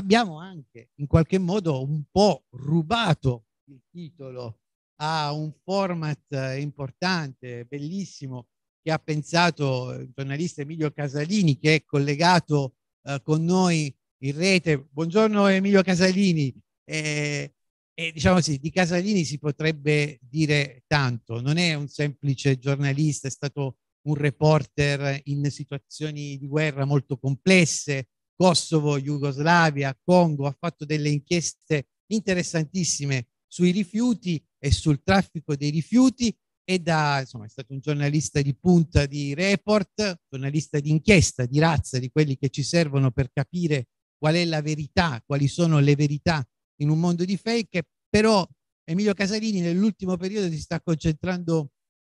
abbiamo anche in qualche modo un po' rubato il titolo a un format eh, importante, bellissimo, che ha pensato eh, il giornalista Emilio Casalini, che è collegato eh, con noi in rete. Buongiorno Emilio Casalini. Eh, e diciamo così, di Casalini si potrebbe dire tanto, non è un semplice giornalista, è stato un reporter in situazioni di guerra molto complesse, Kosovo, Jugoslavia, Congo, ha fatto delle inchieste interessantissime sui rifiuti e sul traffico dei rifiuti e da, insomma, è stato un giornalista di punta di report, giornalista di inchiesta, di razza, di quelli che ci servono per capire qual è la verità, quali sono le verità in un mondo di fake, però Emilio Casalini nell'ultimo periodo si sta concentrando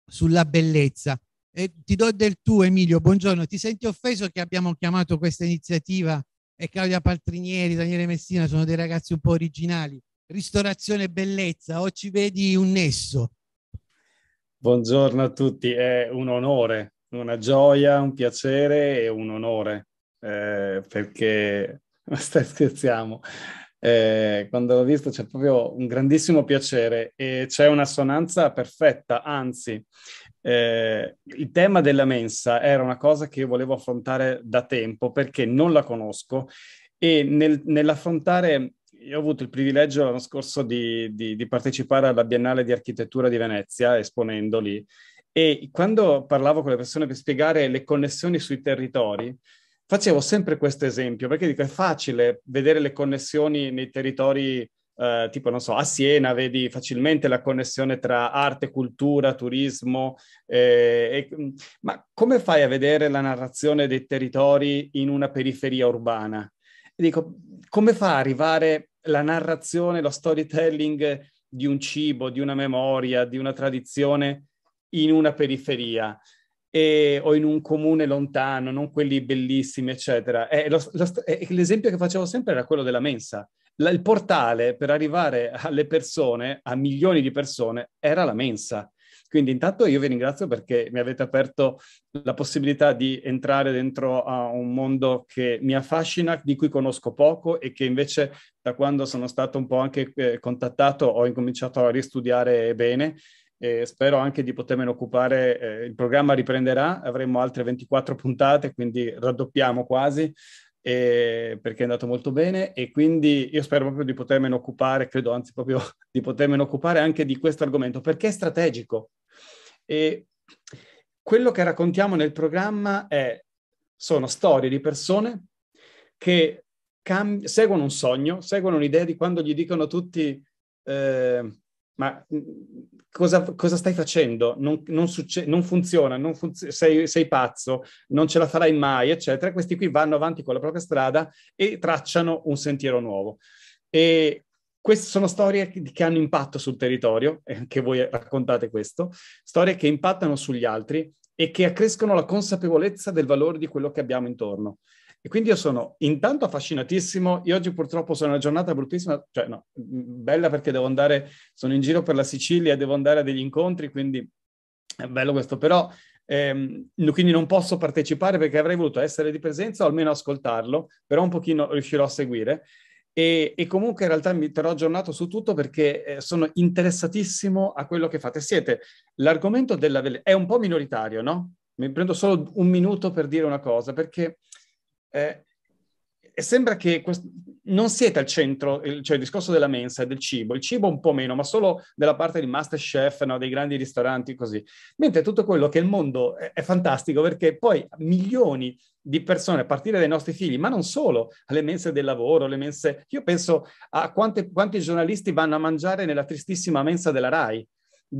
sulla bellezza eh, ti do del tu, Emilio, buongiorno. Ti senti offeso che abbiamo chiamato questa iniziativa e Claudia Paltrinieri, Daniele Messina sono dei ragazzi un po' originali. Ristorazione e bellezza, o ci vedi un nesso? Buongiorno a tutti, è un onore, una gioia, un piacere e un onore, eh, perché, stai scherziamo, eh, quando l'ho visto c'è proprio un grandissimo piacere e c'è una sonanza perfetta, anzi eh, il tema della mensa era una cosa che io volevo affrontare da tempo perché non la conosco e nel, nell'affrontare, io ho avuto il privilegio l'anno scorso di, di, di partecipare alla Biennale di Architettura di Venezia esponendo lì e quando parlavo con le persone per spiegare le connessioni sui territori, facevo sempre questo esempio perché dico è facile vedere le connessioni nei territori eh, tipo, non so, a Siena vedi facilmente la connessione tra arte, cultura, turismo, eh, e, mm, ma come fai a vedere la narrazione dei territori in una periferia urbana? E dico, come fa a arrivare la narrazione, lo storytelling di un cibo, di una memoria, di una tradizione in una periferia? E, o in un comune lontano, non quelli bellissimi, eccetera. Eh, lo, lo, eh, l'esempio che facevo sempre era quello della mensa la, il portale per arrivare alle persone, a milioni di persone, era la mensa. Quindi intanto io vi ringrazio perché mi avete aperto la possibilità di entrare dentro a un mondo che mi affascina, di cui conosco poco e che invece da quando sono stato un po' anche eh, contattato ho incominciato a ristudiare bene. E spero anche di potermene occupare, eh, il programma riprenderà, avremo altre 24 puntate, quindi raddoppiamo quasi, e, perché è andato molto bene e quindi io spero proprio di potermene occupare, credo anzi proprio di potermene occupare anche di questo argomento, perché è strategico. E quello che raccontiamo nel programma è, sono storie di persone che cam- seguono un sogno, seguono un'idea di quando gli dicono tutti... Eh, ma mm, cosa, cosa stai facendo? Non, non, succe- non funziona, non funz- sei, sei, pazzo, non ce la farai mai, eccetera. Questi qui vanno avanti con la propria strada e tracciano un sentiero nuovo. E queste sono storie che hanno impatto sul territorio, eh, che voi raccontate questo, storie che impattano sugli altri e che accrescono la consapevolezza del valore di quello che abbiamo intorno. E quindi io sono intanto affascinatissimo, io oggi purtroppo sono una giornata bruttissima, cioè no, bella perché devo andare, sono in giro per la Sicilia, devo andare a degli incontri, quindi è bello questo, però ehm, quindi non posso partecipare perché avrei voluto essere di presenza o almeno ascoltarlo, però un pochino riuscirò a seguire. E, e, comunque in realtà mi terrò aggiornato su tutto perché eh, sono interessatissimo a quello che fate. Siete l'argomento della vele- è un po' minoritario, no? Mi prendo solo un minuto per dire una cosa perché eh, sembra che quest- non siete al centro, cioè il discorso della mensa e del cibo, il cibo un po' meno, ma solo della parte di Masterchef, no? dei grandi ristoranti, così. Mentre tutto quello che il mondo è, è fantastico perché poi milioni di persone, a partire dai nostri figli, ma non solo, alle mense del lavoro, alle mense... Io penso a quante, quanti giornalisti vanno a mangiare nella tristissima mensa della RAI,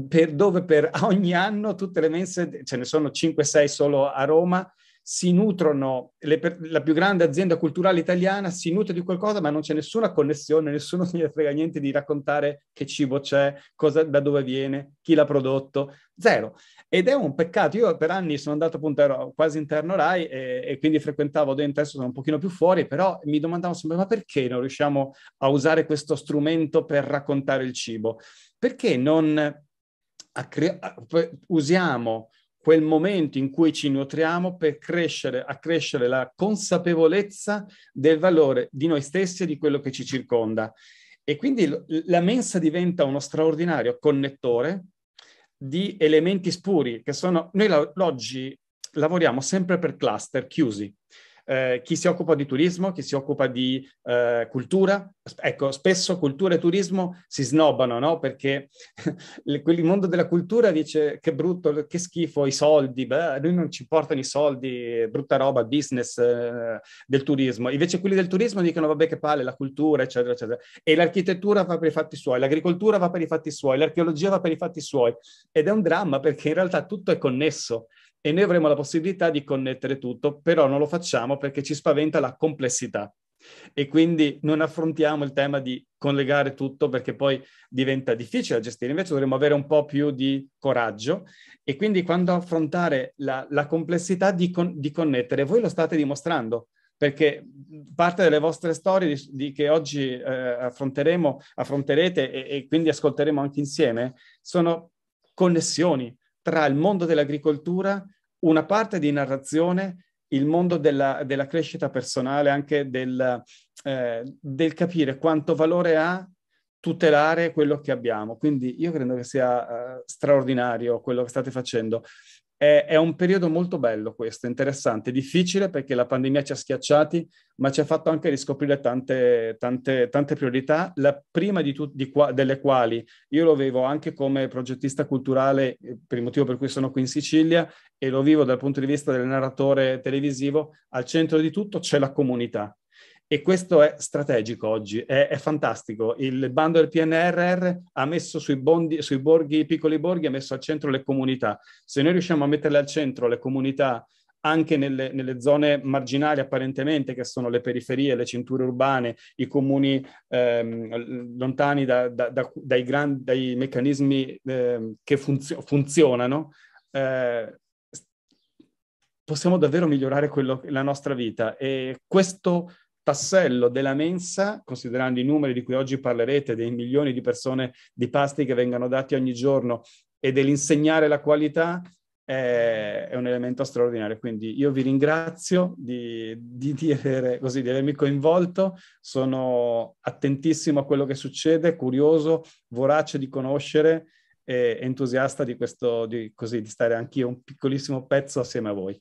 per, dove per ogni anno tutte le mense, ce ne sono 5-6 solo a Roma, si nutrono, le, la più grande azienda culturale italiana si nutre di qualcosa, ma non c'è nessuna connessione, nessuno se ne frega niente di raccontare che cibo c'è, cosa, da dove viene, chi l'ha prodotto, zero. Ed è un peccato, io per anni sono andato appunto, ero quasi interno RAI e, e quindi frequentavo dentro, adesso sono un pochino più fuori, però mi domandavo sempre, ma perché non riusciamo a usare questo strumento per raccontare il cibo? Perché non... Cre- usiamo quel momento in cui ci nutriamo per crescere, accrescere la consapevolezza del valore di noi stessi e di quello che ci circonda. E quindi la mensa diventa uno straordinario connettore di elementi spuri che sono, noi oggi lavoriamo sempre per cluster chiusi, eh, chi si occupa di turismo, chi si occupa di eh, cultura. Ecco, spesso cultura e turismo si snobbano, no? Perché le, il mondo della cultura dice che brutto, che schifo, i soldi, beh, noi non ci importano i soldi, brutta roba, business eh, del turismo. Invece quelli del turismo dicono vabbè che palle, la cultura, eccetera, eccetera. E l'architettura va per i fatti suoi, l'agricoltura va per i fatti suoi, l'archeologia va per i fatti suoi. Ed è un dramma perché in realtà tutto è connesso e noi avremo la possibilità di connettere tutto, però non lo facciamo perché ci spaventa la complessità e quindi non affrontiamo il tema di collegare tutto perché poi diventa difficile da gestire, invece dovremmo avere un po' più di coraggio e quindi quando affrontare la, la complessità di, con, di, connettere, voi lo state dimostrando perché parte delle vostre storie di, di che oggi eh, affronteremo, affronterete e, e quindi ascolteremo anche insieme sono connessioni, tra il mondo dell'agricoltura, una parte di narrazione, il mondo della, della crescita personale, anche del, eh, del capire quanto valore ha tutelare quello che abbiamo. Quindi io credo che sia uh, straordinario quello che state facendo. È, è, un periodo molto bello questo, interessante, difficile perché la pandemia ci ha schiacciati, ma ci ha fatto anche riscoprire tante, tante, tante priorità, la prima di tu, di qua, delle quali io lo vivo anche come progettista culturale, eh, per il motivo per cui sono qui in Sicilia, e lo vivo dal punto di vista del narratore televisivo, al centro di tutto c'è la comunità e questo è strategico oggi, è, è, fantastico. Il bando del PNRR ha messo sui, bondi, sui borghi, i piccoli borghi, ha messo al centro le comunità. Se noi riusciamo a metterle al centro le comunità anche nelle, nelle zone marginali apparentemente, che sono le periferie, le cinture urbane, i comuni ehm, lontani da, da, da, dai, grandi, dai, meccanismi eh, che funzio- funzionano, eh, possiamo davvero migliorare quello, la nostra vita. E questo tassello della mensa, considerando i numeri di cui oggi parlerete, dei milioni di persone di pasti che vengono dati ogni giorno e dell'insegnare la qualità, è, è un elemento straordinario. Quindi io vi ringrazio di, di, di, avere, così, di avermi coinvolto, sono attentissimo a quello che succede, curioso, vorace di conoscere e entusiasta di questo, di, così, di stare anch'io un piccolissimo pezzo assieme a voi.